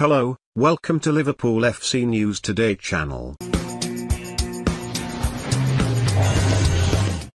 Hello, welcome to Liverpool FC News Today channel.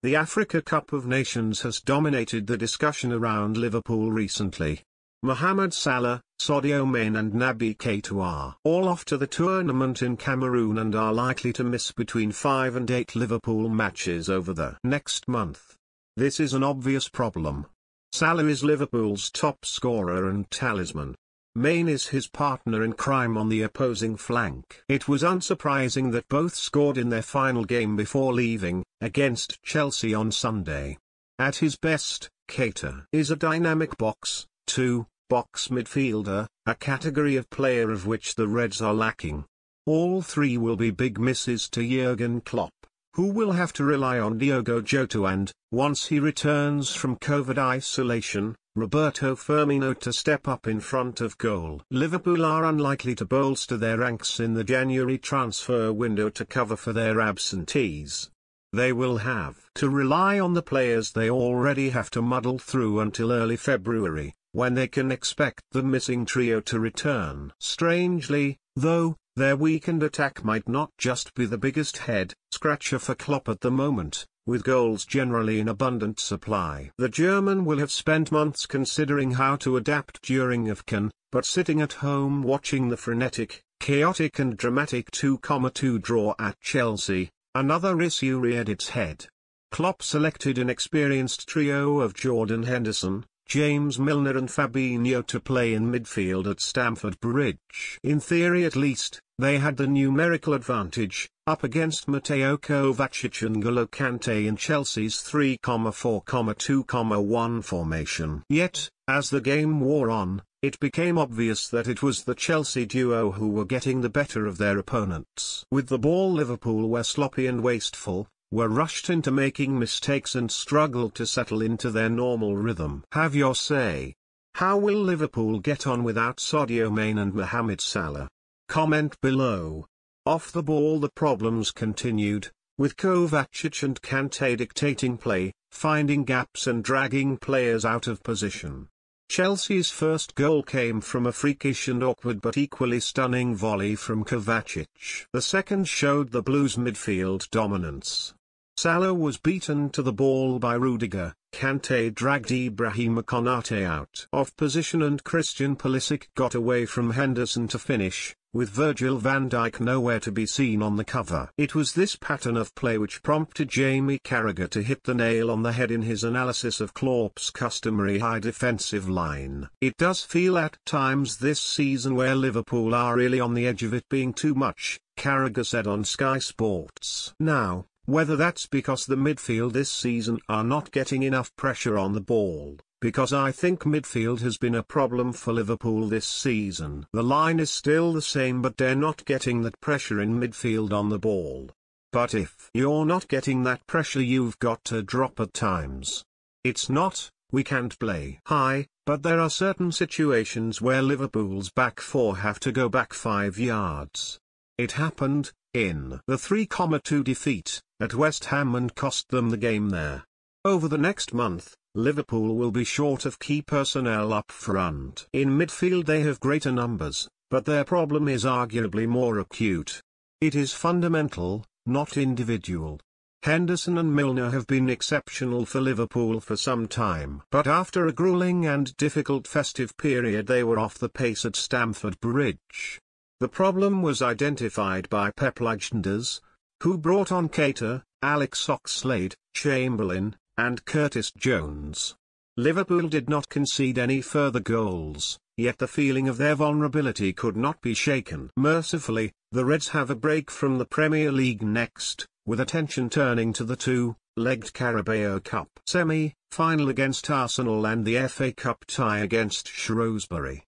The Africa Cup of Nations has dominated the discussion around Liverpool recently. Mohamed Salah, Sadio Mane and Naby Keita are all off to the tournament in Cameroon and are likely to miss between 5 and 8 Liverpool matches over the next month. This is an obvious problem. Salah is Liverpool's top scorer and talisman, Maine is his partner in crime on the opposing flank. It was unsurprising that both scored in their final game before leaving, against Chelsea on Sunday. At his best, Cater is a dynamic box, two, box midfielder, a category of player of which the Reds are lacking. All three will be big misses to Jurgen Klopp, who will have to rely on Diogo Jota and, once he returns from COVID isolation, Roberto Firmino to step up in front of goal. Liverpool are unlikely to bolster their ranks in the January transfer window to cover for their absentees. They will have to rely on the players they already have to muddle through until early February, when they can expect the missing trio to return. Strangely, though, their weakened attack might not just be the biggest head scratcher for Klopp at the moment with goals generally in abundant supply. The German will have spent months considering how to adapt during AFCON, but sitting at home watching the frenetic, chaotic and dramatic 2-2 draw at Chelsea, another issue reared its head. Klopp selected an experienced trio of Jordan Henderson, James Milner and Fabinho to play in midfield at Stamford Bridge. In theory at least, they had the numerical advantage, up against Mateo Kovacic and Golo Kante in Chelsea's 3-4-2-1 formation. Yet, as the game wore on, it became obvious that it was the Chelsea duo who were getting the better of their opponents. With the ball Liverpool were sloppy and wasteful, were rushed into making mistakes and struggled to settle into their normal rhythm. Have your say. How will Liverpool get on without Sadio Mane and Mohamed Salah? Comment below. Off the ball the problems continued, with Kovacic and Kante dictating play, finding gaps and dragging players out of position. Chelsea's first goal came from a freakish and awkward but equally stunning volley from Kovacic. The second showed the Blues' midfield dominance. Salah was beaten to the ball by Rudiger, Kante dragged Ibrahima Konate out of position and Christian Pulisic got away from Henderson to finish, with Virgil van Dijk nowhere to be seen on the cover. It was this pattern of play which prompted Jamie Carragher to hit the nail on the head in his analysis of Klopp's customary high defensive line. It does feel at times this season where Liverpool are really on the edge of it being too much, Carragher said on Sky Sports. Now, whether that's because the midfield this season are not getting enough pressure on the ball, because I think midfield has been a problem for Liverpool this season. The line is still the same but they're not getting that pressure in midfield on the ball. But if you're not getting that pressure you've got to drop at times. It's not, we can't play high, but there are certain situations where Liverpool's back four have to go back five yards. It happened, in the 3-2 defeat, at West Ham and cost them the game there. Over the next month, Liverpool will be short of key personnel up front. In midfield they have greater numbers, but their problem is arguably more acute. It is fundamental, not individual. Henderson and Milner have been exceptional for Liverpool for some time. But after a grueling and difficult festive period they were off the pace at Stamford Bridge. The problem was identified by Pep Legenders, who brought on Cater, Alex Oxlade, Chamberlain, and Curtis Jones. Liverpool did not concede any further goals, yet the feeling of their vulnerability could not be shaken. Mercifully, the Reds have a break from the Premier League next, with attention turning to the two-legged Carabao Cup semi-final against Arsenal and the FA Cup tie against Shrewsbury.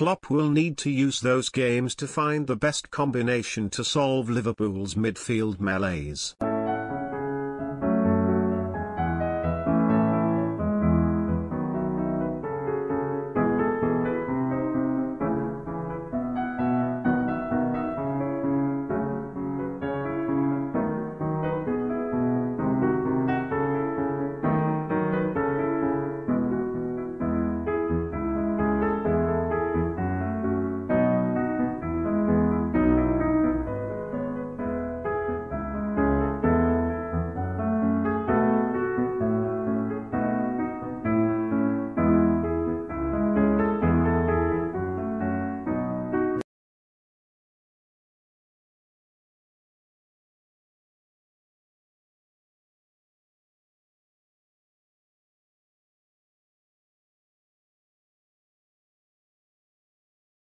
Klopp will need to use those games to find the best combination to solve Liverpool's midfield malaise.